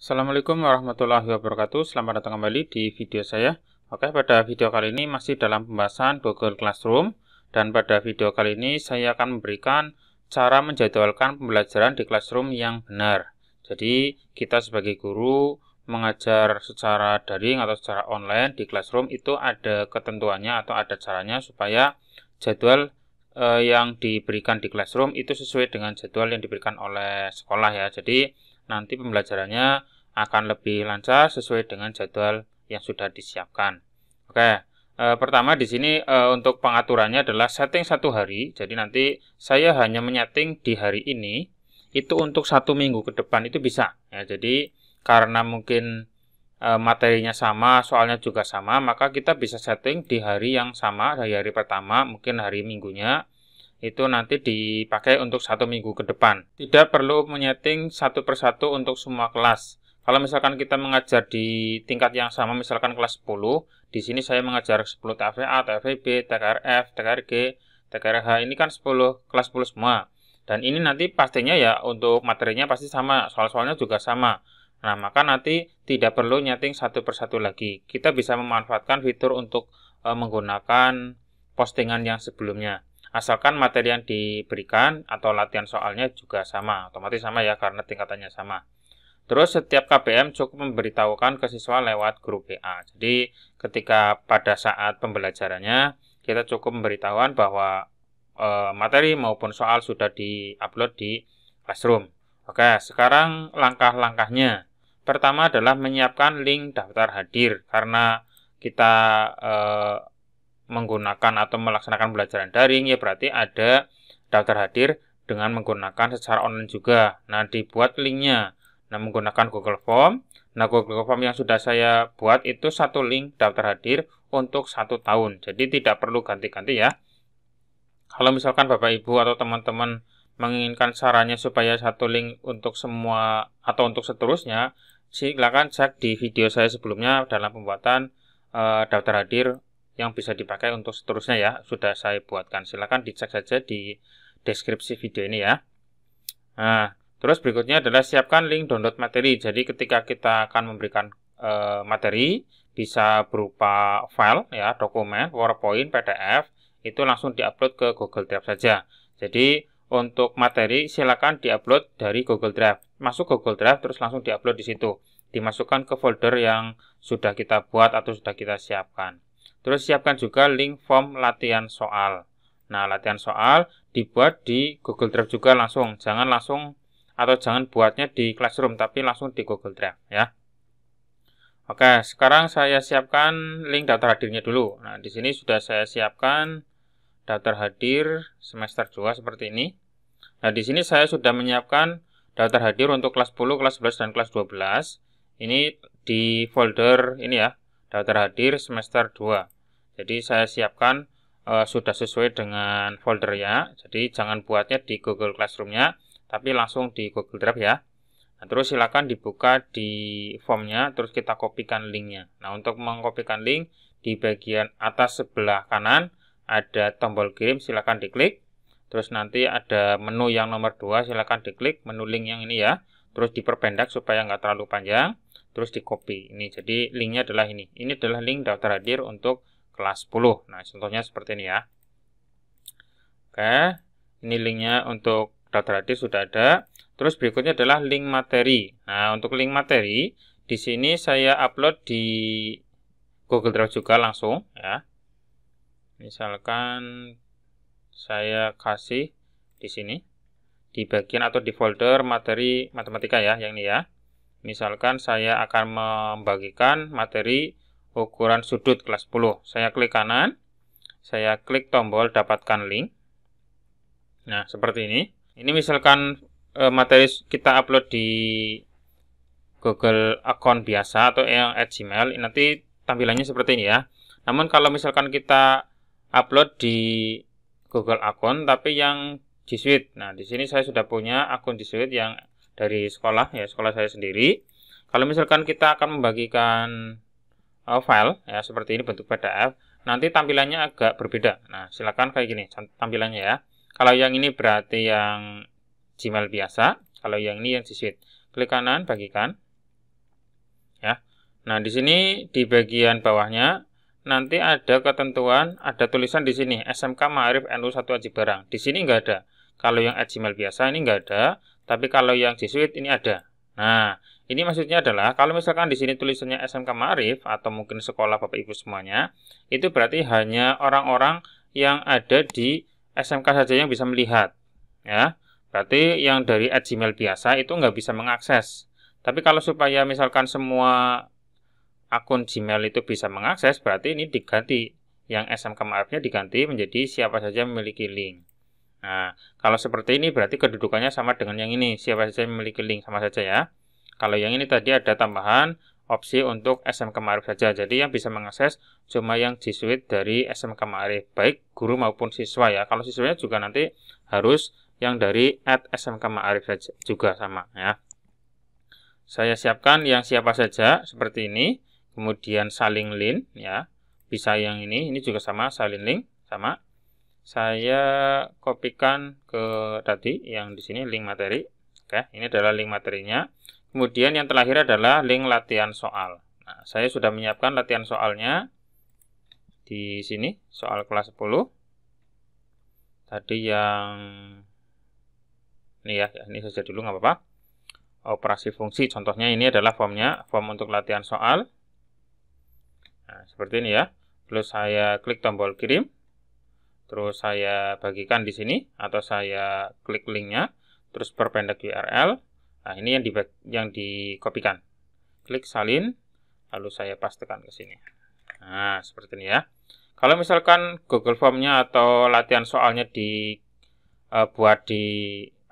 Assalamualaikum warahmatullahi wabarakatuh. Selamat datang kembali di video saya. Oke, pada video kali ini masih dalam pembahasan Google Classroom dan pada video kali ini saya akan memberikan cara menjadwalkan pembelajaran di Classroom yang benar. Jadi, kita sebagai guru mengajar secara daring atau secara online di Classroom itu ada ketentuannya atau ada caranya supaya jadwal eh, yang diberikan di Classroom itu sesuai dengan jadwal yang diberikan oleh sekolah ya. Jadi, nanti pembelajarannya akan lebih lancar sesuai dengan jadwal yang sudah disiapkan. Oke, e, pertama di sini e, untuk pengaturannya adalah setting satu hari. Jadi nanti saya hanya menyeting di hari ini. Itu untuk satu minggu ke depan itu bisa. Ya, jadi karena mungkin e, materinya sama, soalnya juga sama, maka kita bisa setting di hari yang sama dari hari pertama, mungkin hari minggunya itu nanti dipakai untuk satu minggu ke depan. Tidak perlu menyeting satu persatu untuk semua kelas. Kalau misalkan kita mengajar di tingkat yang sama, misalkan kelas 10, di sini saya mengajar 10 TFA, TFB, TKRF, TKRG, TKRH, ini kan 10, kelas 10 semua. Dan ini nanti pastinya ya untuk materinya pasti sama, soal-soalnya juga sama. Nah, maka nanti tidak perlu nyeting satu persatu lagi. Kita bisa memanfaatkan fitur untuk e, menggunakan postingan yang sebelumnya asalkan materi yang diberikan atau latihan soalnya juga sama, otomatis sama ya karena tingkatannya sama. Terus setiap KPM cukup memberitahukan ke siswa lewat grup WA. Jadi ketika pada saat pembelajarannya kita cukup memberitahuan bahwa e, materi maupun soal sudah diupload di Classroom. Oke, sekarang langkah-langkahnya. Pertama adalah menyiapkan link daftar hadir karena kita e, menggunakan atau melaksanakan pembelajaran daring ya berarti ada daftar hadir dengan menggunakan secara online juga. Nah, dibuat linknya. Nah, menggunakan Google Form. Nah, Google Form yang sudah saya buat itu satu link daftar hadir untuk satu tahun. Jadi, tidak perlu ganti-ganti ya. Kalau misalkan Bapak Ibu atau teman-teman menginginkan sarannya supaya satu link untuk semua atau untuk seterusnya, silakan cek di video saya sebelumnya dalam pembuatan uh, daftar hadir yang bisa dipakai untuk seterusnya ya. Sudah saya buatkan. Silahkan dicek saja di deskripsi video ini ya. Nah, terus berikutnya adalah siapkan link download materi. Jadi ketika kita akan memberikan e, materi bisa berupa file ya, dokumen, PowerPoint, PDF, itu langsung diupload ke Google Drive saja. Jadi untuk materi silakan diupload dari Google Drive. Masuk Google Drive terus langsung diupload di situ. Dimasukkan ke folder yang sudah kita buat atau sudah kita siapkan. Terus siapkan juga link form latihan soal. Nah, latihan soal dibuat di Google Drive juga langsung. Jangan langsung atau jangan buatnya di Classroom tapi langsung di Google Drive ya. Oke, sekarang saya siapkan link daftar hadirnya dulu. Nah, di sini sudah saya siapkan daftar hadir semester 2 seperti ini. Nah, di sini saya sudah menyiapkan daftar hadir untuk kelas 10, kelas 11 dan kelas 12. Ini di folder ini ya, daftar hadir semester 2. Jadi saya siapkan e, sudah sesuai dengan folder ya Jadi jangan buatnya di Google Classroom-nya, tapi langsung di Google Drive ya. Nah, terus silakan dibuka di formnya, terus kita kopikan linknya. Nah untuk mengkopikan link di bagian atas sebelah kanan ada tombol kirim, silakan diklik. Terus nanti ada menu yang nomor 2, silakan diklik menu link yang ini ya terus diperpendek supaya nggak terlalu panjang, terus di copy. Ini jadi linknya adalah ini. Ini adalah link daftar hadir untuk kelas 10. Nah, contohnya seperti ini ya. Oke, ini linknya untuk daftar hadir sudah ada. Terus berikutnya adalah link materi. Nah, untuk link materi, di sini saya upload di Google Drive juga langsung ya. Misalkan saya kasih di sini di bagian atau di folder materi matematika ya, yang ini ya. Misalkan saya akan membagikan materi ukuran sudut kelas 10. Saya klik kanan, saya klik tombol dapatkan link. Nah, seperti ini. Ini misalkan e, materi kita upload di Google account biasa atau yang e, at Gmail, nanti tampilannya seperti ini ya. Namun kalau misalkan kita upload di Google account tapi yang G Suite. Nah, di sini saya sudah punya akun G Suite yang dari sekolah ya, sekolah saya sendiri. Kalau misalkan kita akan membagikan uh, file ya seperti ini bentuk PDF, nanti tampilannya agak berbeda. Nah, silakan kayak gini tampilannya ya. Kalau yang ini berarti yang Gmail biasa, kalau yang ini yang G Suite. Klik kanan bagikan. Ya. Nah, di sini di bagian bawahnya nanti ada ketentuan, ada tulisan di sini SMK Ma'arif NU 1 Aji Barang. Di sini nggak ada. Kalau yang Gmail biasa ini enggak ada, tapi kalau yang G Suite ini ada. Nah, ini maksudnya adalah kalau misalkan di sini tulisannya SMK Ma'arif atau mungkin sekolah Bapak Ibu semuanya, itu berarti hanya orang-orang yang ada di SMK saja yang bisa melihat. Ya, berarti yang dari Gmail biasa itu enggak bisa mengakses. Tapi kalau supaya misalkan semua akun Gmail itu bisa mengakses, berarti ini diganti. Yang SMK Ma'arifnya diganti menjadi siapa saja memiliki link. Nah, kalau seperti ini berarti kedudukannya sama dengan yang ini. Siapa saja yang memiliki link sama saja ya. Kalau yang ini tadi ada tambahan opsi untuk SMK Ma'arif saja. Jadi yang bisa mengakses cuma yang G Suite dari SMK Ma'arif, baik guru maupun siswa ya. Kalau siswanya juga nanti harus yang dari at SMK Ma'arif saja juga sama ya. Saya siapkan yang siapa saja seperti ini, kemudian saling link ya. Bisa yang ini, ini juga sama saling link sama saya kopikan ke tadi yang di sini link materi. Oke, ini adalah link materinya. Kemudian yang terakhir adalah link latihan soal. Nah, saya sudah menyiapkan latihan soalnya di sini, soal kelas 10. Tadi yang ini ya, ini saja dulu nggak apa-apa. Operasi fungsi, contohnya ini adalah formnya, form untuk latihan soal. Nah, seperti ini ya. Terus saya klik tombol kirim terus saya bagikan di sini atau saya klik linknya terus perpendek URL nah ini yang di yang dikopikan klik salin lalu saya pastekan ke sini nah seperti ini ya kalau misalkan Google Formnya atau latihan soalnya dibuat e, di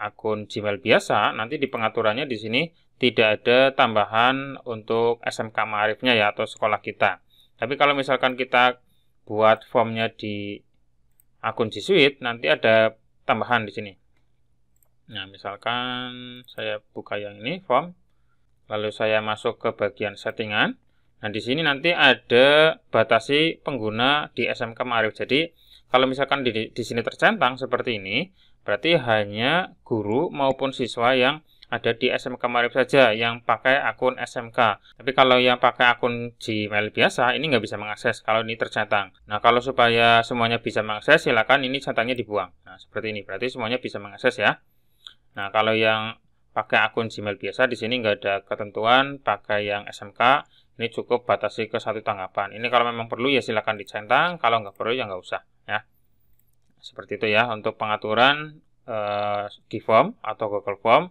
akun Gmail biasa nanti di pengaturannya di sini tidak ada tambahan untuk SMK Ma'arifnya ya atau sekolah kita tapi kalau misalkan kita buat formnya di akun Suite nanti ada tambahan di sini. Nah, misalkan saya buka yang ini form, lalu saya masuk ke bagian settingan. Nah, di sini nanti ada batasi pengguna di SMK Ma'arif. Jadi, kalau misalkan di, di sini tercentang seperti ini, berarti hanya guru maupun siswa yang ada di SMK Marif saja yang pakai akun SMK. Tapi kalau yang pakai akun Gmail biasa, ini nggak bisa mengakses kalau ini tercentang. Nah, kalau supaya semuanya bisa mengakses, silakan ini centangnya dibuang. Nah, seperti ini. Berarti semuanya bisa mengakses ya. Nah, kalau yang pakai akun Gmail biasa, di sini nggak ada ketentuan pakai yang SMK. Ini cukup batasi ke satu tanggapan. Ini kalau memang perlu ya silakan dicentang, kalau nggak perlu ya nggak usah ya. Seperti itu ya untuk pengaturan key eh, Form atau Google Form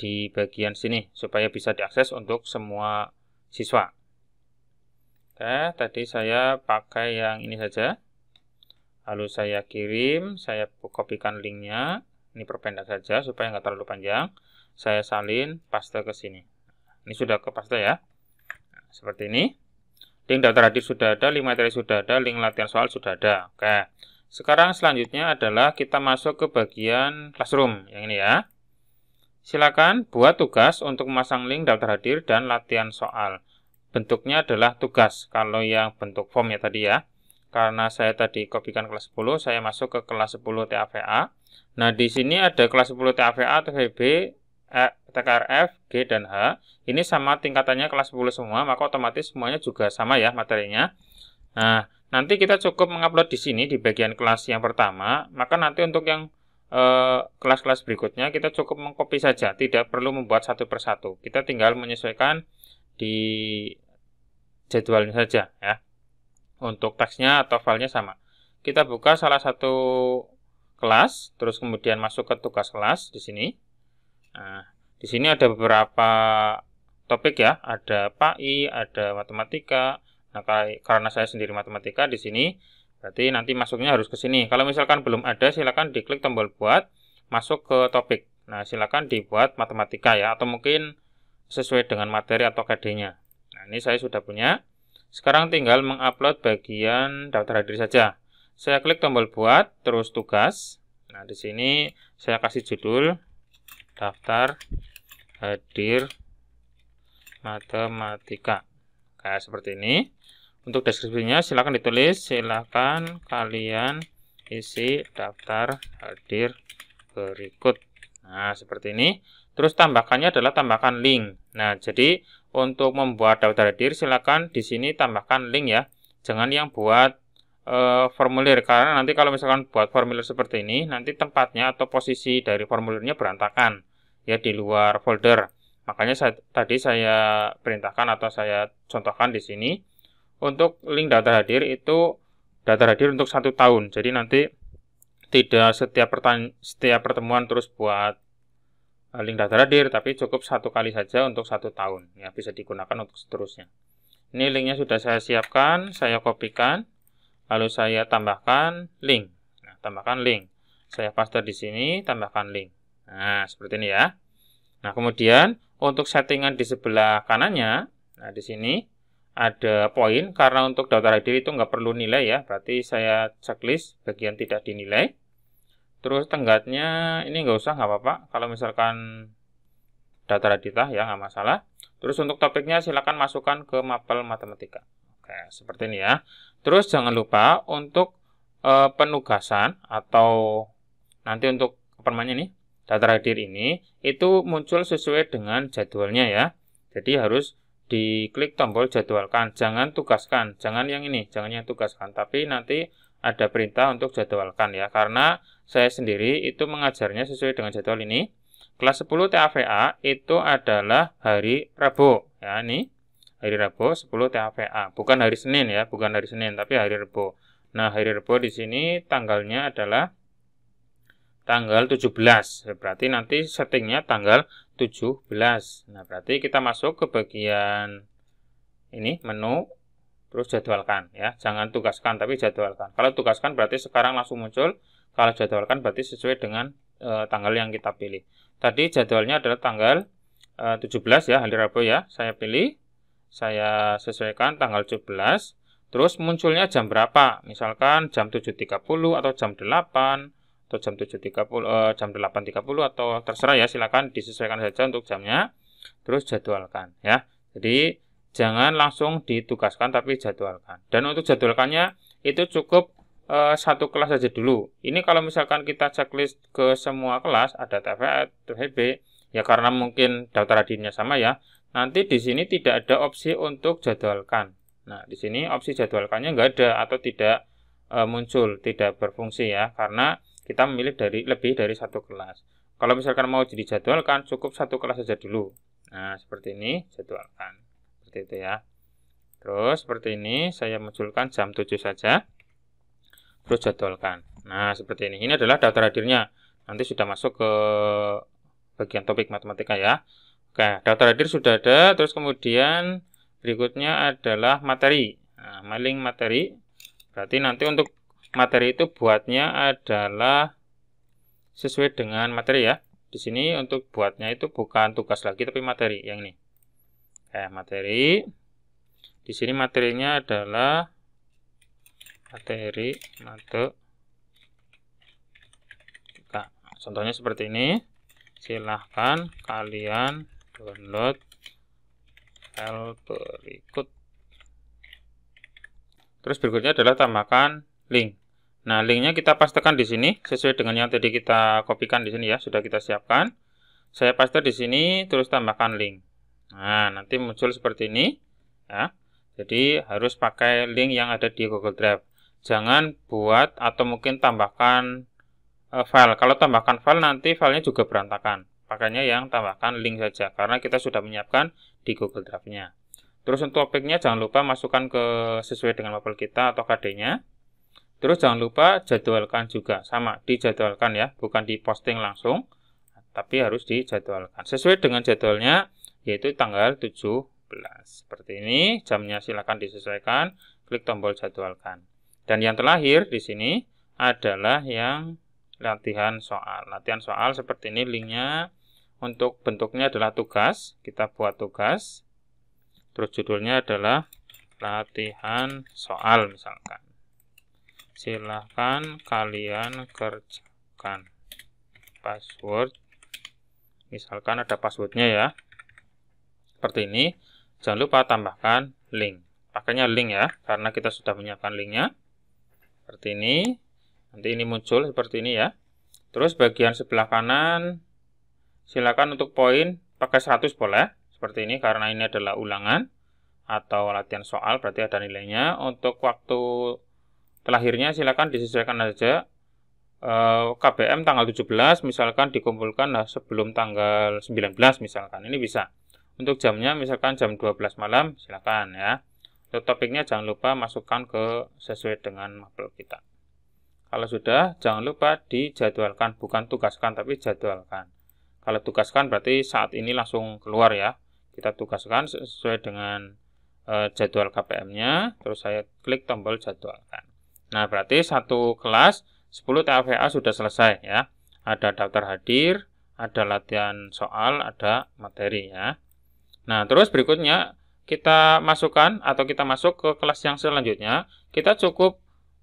di bagian sini supaya bisa diakses untuk semua siswa. Oke, tadi saya pakai yang ini saja. Lalu saya kirim, saya kopikan linknya. Ini perpendek saja supaya nggak terlalu panjang. Saya salin, paste ke sini. Ini sudah ke paste ya. Nah, seperti ini. Link daftar hadir sudah ada, link materi sudah ada, link latihan soal sudah ada. Oke. Sekarang selanjutnya adalah kita masuk ke bagian classroom yang ini ya. Silakan buat tugas untuk memasang link daftar hadir dan latihan soal. Bentuknya adalah tugas, kalau yang bentuk form ya tadi ya. Karena saya tadi kopikan kelas 10, saya masuk ke kelas 10 TAVA. Nah, di sini ada kelas 10 TAVA, TVB, eh, TKRF, G, dan H. Ini sama tingkatannya kelas 10 semua, maka otomatis semuanya juga sama ya materinya. Nah, nanti kita cukup mengupload di sini, di bagian kelas yang pertama. Maka nanti untuk yang Eh, kelas-kelas berikutnya kita cukup mengcopy saja, tidak perlu membuat satu persatu. Kita tinggal menyesuaikan di jadwalnya saja ya. Untuk teksnya atau filenya sama. Kita buka salah satu kelas, terus kemudian masuk ke tugas kelas di sini. Nah, di sini ada beberapa topik ya, ada PAI, ada matematika. Nah, karena saya sendiri matematika di sini Berarti nanti masuknya harus ke sini. Kalau misalkan belum ada, silakan diklik tombol buat, masuk ke topik. Nah, silakan dibuat matematika ya, atau mungkin sesuai dengan materi atau kd Nah, ini saya sudah punya. Sekarang tinggal mengupload bagian daftar hadir saja. Saya klik tombol buat, terus tugas. Nah, di sini saya kasih judul daftar hadir matematika. Kayak seperti ini. Untuk deskripsinya silahkan ditulis, silahkan kalian isi daftar hadir berikut. Nah, seperti ini. Terus tambahkannya adalah tambahkan link. Nah, jadi untuk membuat daftar hadir silahkan di sini tambahkan link ya. Jangan yang buat e, formulir karena nanti kalau misalkan buat formulir seperti ini nanti tempatnya atau posisi dari formulirnya berantakan ya di luar folder makanya saya, tadi saya perintahkan atau saya contohkan di sini untuk link data hadir itu data hadir untuk satu tahun. Jadi nanti tidak setiap setiap pertemuan terus buat e, link data hadir, tapi cukup satu kali saja untuk satu tahun. Ya bisa digunakan untuk seterusnya. Ini linknya sudah saya siapkan, saya kopikan, lalu saya tambahkan link. Nah, tambahkan link. Saya paste di sini, tambahkan link. Nah, seperti ini ya. Nah, kemudian untuk settingan di sebelah kanannya, nah di sini ada poin karena untuk daftar hadir itu nggak perlu nilai ya berarti saya checklist bagian tidak dinilai terus tenggatnya ini nggak usah nggak apa-apa kalau misalkan data radita ya nggak masalah terus untuk topiknya silakan masukkan ke mapel matematika oke seperti ini ya terus jangan lupa untuk e, penugasan atau nanti untuk apa ini nih data hadir ini itu muncul sesuai dengan jadwalnya ya jadi harus di klik tombol jadwalkan. Jangan tugaskan, jangan yang ini, jangan yang tugaskan. Tapi nanti ada perintah untuk jadwalkan ya, karena saya sendiri itu mengajarnya sesuai dengan jadwal ini. Kelas 10 TAVA itu adalah hari Rabu ya ini hari Rabu 10 TAVA bukan hari Senin ya bukan hari Senin tapi hari Rabu nah hari Rabu di sini tanggalnya adalah tanggal 17 berarti nanti settingnya tanggal 17. Nah, berarti kita masuk ke bagian ini menu terus jadwalkan ya. Jangan tugaskan tapi jadwalkan. Kalau tugaskan berarti sekarang langsung muncul. Kalau jadwalkan berarti sesuai dengan e, tanggal yang kita pilih. Tadi jadwalnya adalah tanggal e, eh, 17 ya, hari Rabu ya. Saya pilih saya sesuaikan tanggal 17. Terus munculnya jam berapa? Misalkan jam 7.30 atau jam 8 atau jam 7.30 uh, eh, jam 8.30 atau terserah ya silakan disesuaikan saja untuk jamnya terus jadwalkan ya. Jadi jangan langsung ditugaskan tapi jadwalkan. Dan untuk jadwalkannya itu cukup uh, satu kelas saja dulu. Ini kalau misalkan kita checklist ke semua kelas ada TVA, TVB ya karena mungkin daftar hadirnya sama ya. Nanti di sini tidak ada opsi untuk jadwalkan. Nah, di sini opsi jadwalkannya nggak ada atau tidak eh, muncul, tidak berfungsi ya karena kita memilih dari lebih dari satu kelas. Kalau misalkan mau jadi jadwalkan, cukup satu kelas saja dulu. Nah, seperti ini jadwalkan. Seperti itu ya. Terus seperti ini saya munculkan jam 7 saja. Terus jadwalkan. Nah, seperti ini. Ini adalah daftar hadirnya. Nanti sudah masuk ke bagian topik matematika ya. Oke, daftar hadir sudah ada. Terus kemudian berikutnya adalah materi. Nah, mailing materi. Berarti nanti untuk materi itu buatnya adalah sesuai dengan materi ya. Di sini untuk buatnya itu bukan tugas lagi tapi materi yang ini. Eh, materi. Di sini materinya adalah materi mate kita. Nah, contohnya seperti ini. Silahkan kalian download file berikut. Terus berikutnya adalah tambahkan link. Nah, linknya kita pastekan di sini sesuai dengan yang tadi kita kopikan di sini ya, sudah kita siapkan. Saya paste di sini terus tambahkan link. Nah, nanti muncul seperti ini ya. Jadi harus pakai link yang ada di Google Drive. Jangan buat atau mungkin tambahkan eh, file. Kalau tambahkan file nanti filenya juga berantakan. Pakainya yang tambahkan link saja karena kita sudah menyiapkan di Google Drive-nya. Terus untuk topiknya jangan lupa masukkan ke sesuai dengan mapel kita atau KD-nya. Terus jangan lupa jadwalkan juga, sama dijadwalkan ya, bukan diposting langsung, tapi harus dijadwalkan. Sesuai dengan jadwalnya, yaitu tanggal 17. Seperti ini, jamnya silakan disesuaikan, klik tombol jadwalkan. Dan yang terakhir di sini adalah yang latihan soal. Latihan soal seperti ini linknya untuk bentuknya adalah tugas. Kita buat tugas. Terus judulnya adalah latihan soal misalkan silahkan kalian kerjakan password misalkan ada passwordnya ya seperti ini jangan lupa tambahkan link pakainya link ya karena kita sudah menyiapkan linknya seperti ini nanti ini muncul seperti ini ya terus bagian sebelah kanan silakan untuk poin pakai 100 boleh seperti ini karena ini adalah ulangan atau latihan soal berarti ada nilainya untuk waktu Telahirnya silakan disesuaikan saja. Eh, KBM tanggal 17 misalkan dikumpulkan nah, sebelum tanggal 19 misalkan. Ini bisa. Untuk jamnya misalkan jam 12 malam silakan ya. Untuk topiknya jangan lupa masukkan ke sesuai dengan mapel kita. Kalau sudah, jangan lupa dijadwalkan, bukan tugaskan tapi jadwalkan. Kalau tugaskan berarti saat ini langsung keluar ya. Kita tugaskan sesuai dengan e, jadwal KPM-nya, terus saya klik tombol jadwalkan. Nah, berarti satu kelas 10 TAVA sudah selesai ya. Ada daftar hadir, ada latihan soal, ada materi ya. Nah, terus berikutnya kita masukkan atau kita masuk ke kelas yang selanjutnya. Kita cukup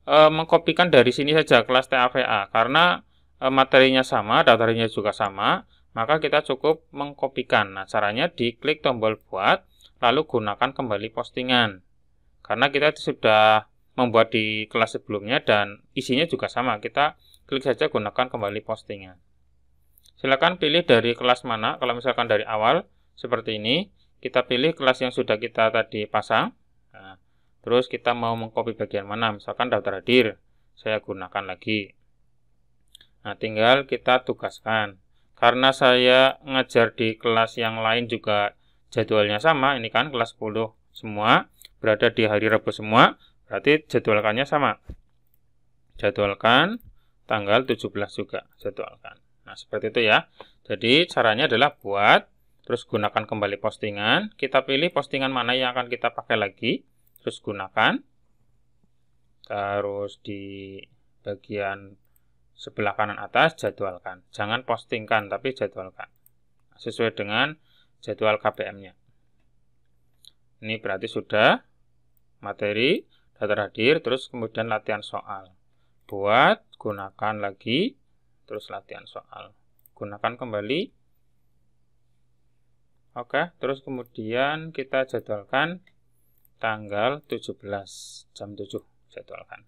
e, mengkopikan dari sini saja kelas TAVA karena e, materinya sama, daftarnya juga sama, maka kita cukup mengkopikan. Nah, caranya diklik tombol buat lalu gunakan kembali postingan. Karena kita sudah membuat di kelas sebelumnya dan isinya juga sama. Kita klik saja gunakan kembali postingan. Silakan pilih dari kelas mana. Kalau misalkan dari awal seperti ini, kita pilih kelas yang sudah kita tadi pasang. Nah, terus kita mau mengcopy bagian mana? Misalkan daftar hadir. Saya gunakan lagi. Nah, tinggal kita tugaskan. Karena saya ngajar di kelas yang lain juga jadwalnya sama, ini kan kelas 10 semua, berada di hari Rabu semua, Berarti jadwalkannya sama. Jadwalkan tanggal 17 juga jadwalkan. Nah, seperti itu ya. Jadi caranya adalah buat terus gunakan kembali postingan, kita pilih postingan mana yang akan kita pakai lagi, terus gunakan. Terus di bagian sebelah kanan atas jadwalkan. Jangan postingkan tapi jadwalkan. Nah, sesuai dengan jadwal KPM-nya. Ini berarti sudah materi data hadir, terus kemudian latihan soal. Buat, gunakan lagi, terus latihan soal. Gunakan kembali. Oke, terus kemudian kita jadwalkan tanggal 17 jam 7 jadwalkan.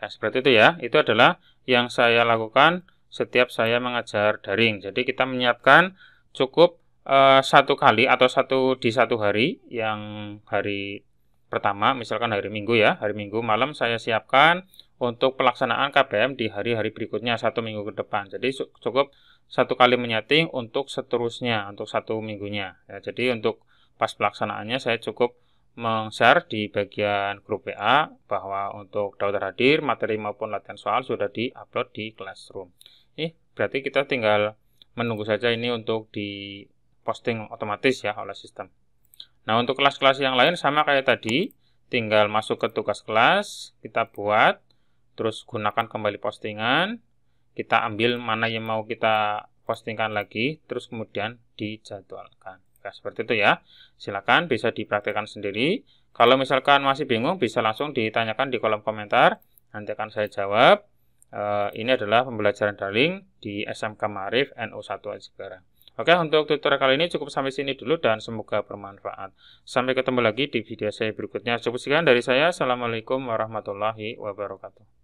Nah, seperti itu ya. Itu adalah yang saya lakukan setiap saya mengajar daring. Jadi kita menyiapkan cukup uh, satu kali atau satu di satu hari yang hari Pertama, misalkan hari Minggu ya, hari Minggu malam saya siapkan untuk pelaksanaan KPM di hari-hari berikutnya satu minggu ke depan. Jadi cukup satu kali menyeting untuk seterusnya, untuk satu minggunya. Ya, jadi untuk pas pelaksanaannya saya cukup meng-share di bagian grup WA bahwa untuk daftar hadir, materi maupun latihan soal sudah di-upload di Classroom. Ini berarti kita tinggal menunggu saja ini untuk di posting otomatis ya oleh sistem. Nah, untuk kelas-kelas yang lain sama kayak tadi, tinggal masuk ke tugas kelas, kita buat, terus gunakan kembali postingan, kita ambil mana yang mau kita postingkan lagi, terus kemudian dijadwalkan. Nah, seperti itu ya. Silakan bisa dipraktikkan sendiri. Kalau misalkan masih bingung, bisa langsung ditanyakan di kolom komentar. Nanti akan saya jawab. Eh, ini adalah pembelajaran daring di SMK Marif No. 1 Ajibara. Oke, untuk tutorial kali ini cukup sampai sini dulu dan semoga bermanfaat. Sampai ketemu lagi di video saya berikutnya. Cukup sekian dari saya. Assalamualaikum warahmatullahi wabarakatuh.